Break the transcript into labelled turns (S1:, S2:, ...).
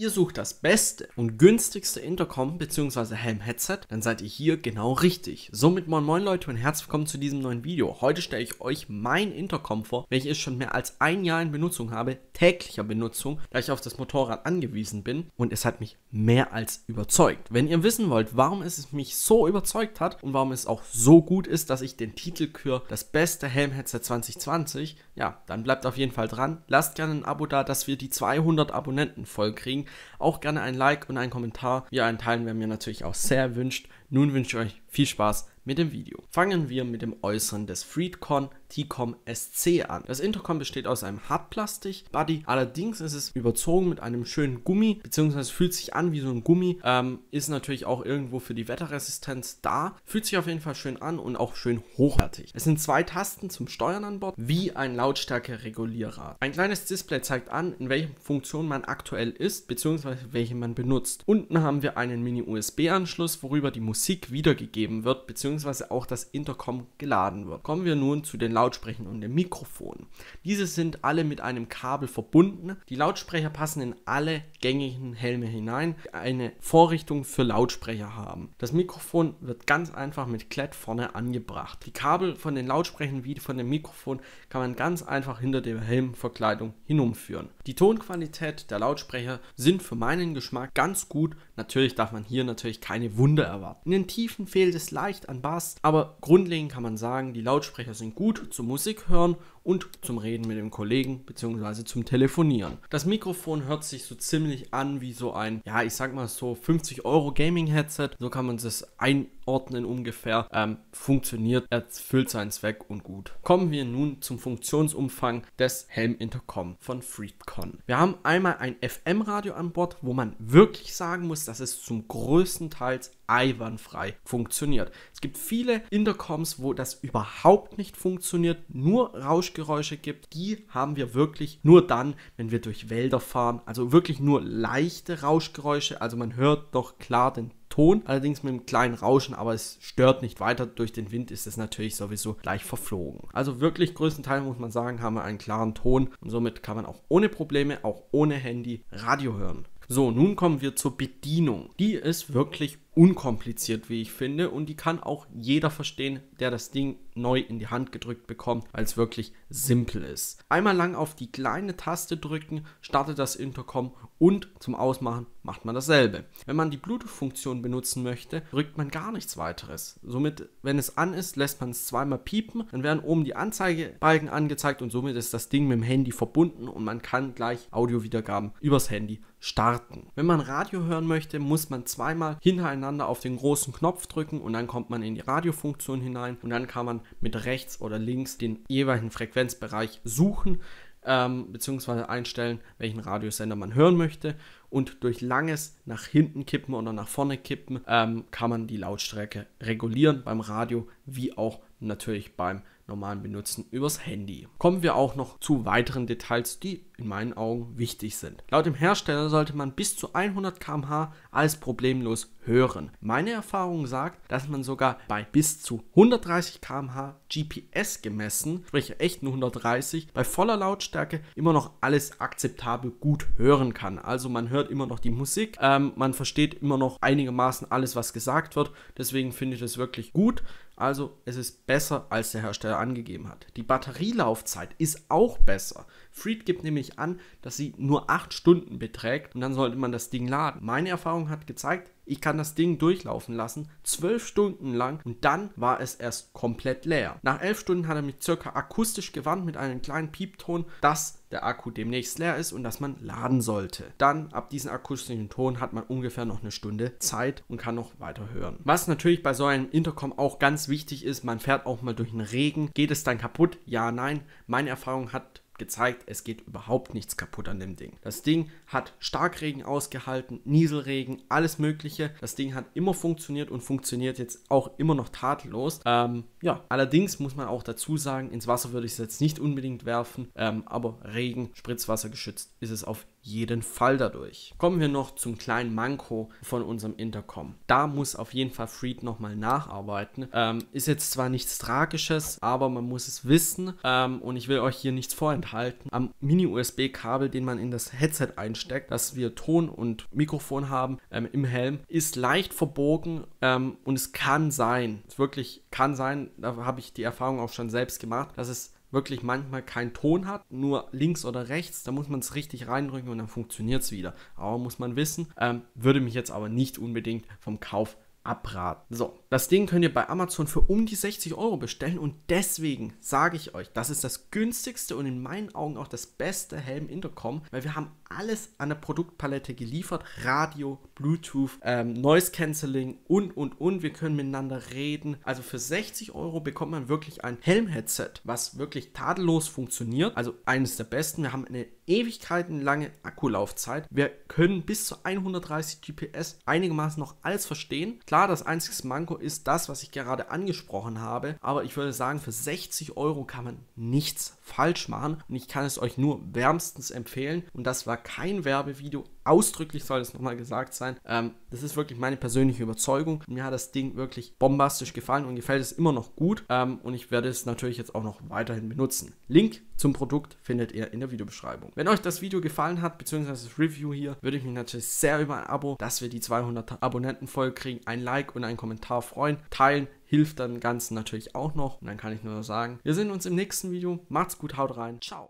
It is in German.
S1: Ihr sucht das beste und günstigste Intercom bzw. Helm-Headset, dann seid ihr hier genau richtig. Somit moin moin Leute und herzlich willkommen zu diesem neuen Video. Heute stelle ich euch mein Intercom vor, welches schon mehr als ein Jahr in Benutzung habe, täglicher Benutzung, da ich auf das Motorrad angewiesen bin und es hat mich mehr als überzeugt. Wenn ihr wissen wollt, warum es mich so überzeugt hat und warum es auch so gut ist, dass ich den Titel küre, das beste Helm-Headset 2020, ja, dann bleibt auf jeden Fall dran. Lasst gerne ein Abo da, dass wir die 200 Abonnenten voll kriegen auch gerne ein Like und einen Kommentar. Ja, einen Teilen wäre mir natürlich auch sehr wünscht. Nun wünsche ich euch viel Spaß mit dem Video. Fangen wir mit dem Äußeren des Freedcon TCOM SC an. Das Intercom besteht aus einem hartplastik buddy allerdings ist es überzogen mit einem schönen Gummi, beziehungsweise fühlt sich an wie so ein Gummi, ähm, ist natürlich auch irgendwo für die Wetterresistenz da, fühlt sich auf jeden Fall schön an und auch schön hochwertig. Es sind zwei Tasten zum Steuern an Bord, wie ein Lautstärkeregulierer. Ein kleines Display zeigt an, in welchen Funktionen man aktuell ist, beziehungsweise welche man benutzt. Unten haben wir einen Mini-USB-Anschluss, worüber die Musik wiedergegeben wird, beziehungsweise auch das Intercom geladen wird. Kommen wir nun zu den Lautsprechern und dem Mikrofon. Diese sind alle mit einem Kabel verbunden. Die Lautsprecher passen in alle gängigen Helme hinein, die eine Vorrichtung für Lautsprecher haben. Das Mikrofon wird ganz einfach mit Klett vorne angebracht. Die Kabel von den Lautsprechern wie von dem Mikrofon kann man ganz einfach hinter der Helmverkleidung hinumführen. Die Tonqualität der Lautsprecher sind für meinen Geschmack ganz gut. Natürlich darf man hier natürlich keine Wunder erwarten. In den Tiefen fehlt es leicht an Bass, aber grundlegend kann man sagen, die Lautsprecher sind gut gut zum Musik hören und zum Reden mit dem Kollegen bzw. zum Telefonieren. Das Mikrofon hört sich so ziemlich an wie so ein, ja, ich sag mal so 50 Euro Gaming Headset. So kann man es ein ordnen ungefähr, ähm, funktioniert, erfüllt seinen Zweck und gut. Kommen wir nun zum Funktionsumfang des Helm Intercom von Freecon. Wir haben einmal ein FM-Radio an Bord, wo man wirklich sagen muss, dass es zum größten Teil eiwandfrei funktioniert. Es gibt viele Intercoms, wo das überhaupt nicht funktioniert, nur Rauschgeräusche gibt. Die haben wir wirklich nur dann, wenn wir durch Wälder fahren. Also wirklich nur leichte Rauschgeräusche. Also man hört doch klar den Ton, allerdings mit einem kleinen Rauschen, aber es stört nicht weiter. Durch den Wind ist es natürlich sowieso gleich verflogen. Also wirklich größtenteils muss man sagen, haben wir einen klaren Ton und somit kann man auch ohne Probleme, auch ohne Handy Radio hören. So, nun kommen wir zur Bedienung. Die ist wirklich unkompliziert, wie ich finde. Und die kann auch jeder verstehen, der das Ding neu in die Hand gedrückt bekommt, weil es wirklich simpel ist. Einmal lang auf die kleine Taste drücken, startet das Intercom und zum Ausmachen macht man dasselbe. Wenn man die Bluetooth-Funktion benutzen möchte, drückt man gar nichts weiteres. Somit, wenn es an ist, lässt man es zweimal piepen, dann werden oben die Anzeigebalken angezeigt und somit ist das Ding mit dem Handy verbunden und man kann gleich Audio-Wiedergaben übers Handy starten. Wenn man Radio hören möchte, muss man zweimal hintereinander hintereinander auf den großen Knopf drücken und dann kommt man in die Radiofunktion hinein und dann kann man mit rechts oder links den jeweiligen Frequenzbereich suchen ähm, beziehungsweise einstellen, welchen Radiosender man hören möchte und durch langes nach hinten kippen oder nach vorne kippen ähm, kann man die Lautstärke regulieren beim Radio wie auch natürlich beim normalen Benutzen übers Handy. Kommen wir auch noch zu weiteren Details, die in meinen Augen wichtig sind. Laut dem Hersteller sollte man bis zu 100 km/h alles problemlos hören. Meine Erfahrung sagt, dass man sogar bei bis zu 130 km/h GPS gemessen, sprich echten 130, bei voller Lautstärke immer noch alles akzeptabel gut hören kann. Also man hört immer noch die Musik, ähm, man versteht immer noch einigermaßen alles, was gesagt wird. Deswegen finde ich das wirklich gut. Also es ist besser, als der Hersteller angegeben hat. Die Batterielaufzeit ist auch besser. Freed gibt nämlich sich an, dass sie nur 8 Stunden beträgt und dann sollte man das Ding laden. Meine Erfahrung hat gezeigt, ich kann das Ding durchlaufen lassen, zwölf Stunden lang und dann war es erst komplett leer. Nach elf Stunden hat er mich circa akustisch gewarnt mit einem kleinen Piepton, dass der Akku demnächst leer ist und dass man laden sollte. Dann ab diesem akustischen Ton hat man ungefähr noch eine Stunde Zeit und kann noch weiter hören. Was natürlich bei so einem Intercom auch ganz wichtig ist, man fährt auch mal durch den Regen. Geht es dann kaputt? Ja, nein. Meine Erfahrung hat gezeigt, es geht überhaupt nichts kaputt an dem Ding. Das Ding hat Starkregen ausgehalten, Nieselregen, alles Mögliche. Das Ding hat immer funktioniert und funktioniert jetzt auch immer noch tadellos. Ähm, ja, allerdings muss man auch dazu sagen, ins Wasser würde ich es jetzt nicht unbedingt werfen, ähm, aber Regen, Spritzwasser geschützt ist es auf jeden Fall dadurch. Kommen wir noch zum kleinen Manko von unserem Intercom. Da muss auf jeden Fall Freed nochmal nacharbeiten. Ähm, ist jetzt zwar nichts Tragisches, aber man muss es wissen ähm, und ich will euch hier nichts vorenthalten. Am Mini-USB-Kabel, den man in das Headset einsteckt, dass wir Ton und Mikrofon haben ähm, im Helm, ist leicht verbogen ähm, und es kann sein, es wirklich kann sein, da habe ich die Erfahrung auch schon selbst gemacht, dass es wirklich manchmal keinen Ton hat, nur links oder rechts, da muss man es richtig reindrücken und dann funktioniert es wieder. Aber muss man wissen, ähm, würde mich jetzt aber nicht unbedingt vom Kauf abraten. So, das Ding könnt ihr bei Amazon für um die 60 Euro bestellen und deswegen sage ich euch, das ist das günstigste und in meinen Augen auch das beste Helm Intercom, weil wir haben alles an der Produktpalette geliefert: Radio, Bluetooth, ähm, Noise Cancelling und und und. Wir können miteinander reden. Also für 60 Euro bekommt man wirklich ein Helm-Headset, was wirklich tadellos funktioniert. Also eines der besten. Wir haben eine ewigkeitenlange Akkulaufzeit. Wir können bis zu 130 GPS einigermaßen noch alles verstehen. Klar, das einzige Manko ist das, was ich gerade angesprochen habe. Aber ich würde sagen, für 60 Euro kann man nichts falsch machen. Und ich kann es euch nur wärmstens empfehlen. Und das war kein Werbevideo, ausdrücklich soll es nochmal gesagt sein. Ähm, das ist wirklich meine persönliche Überzeugung. Mir hat das Ding wirklich bombastisch gefallen und gefällt es immer noch gut. Ähm, und ich werde es natürlich jetzt auch noch weiterhin benutzen. Link zum Produkt findet ihr in der Videobeschreibung. Wenn euch das Video gefallen hat, beziehungsweise das Review hier, würde ich mich natürlich sehr über ein Abo, dass wir die 200 Abonnenten voll kriegen, ein Like und einen Kommentar freuen. Teilen hilft dann Ganzen natürlich auch noch. Und dann kann ich nur sagen, wir sehen uns im nächsten Video. Macht's gut, haut rein. Ciao.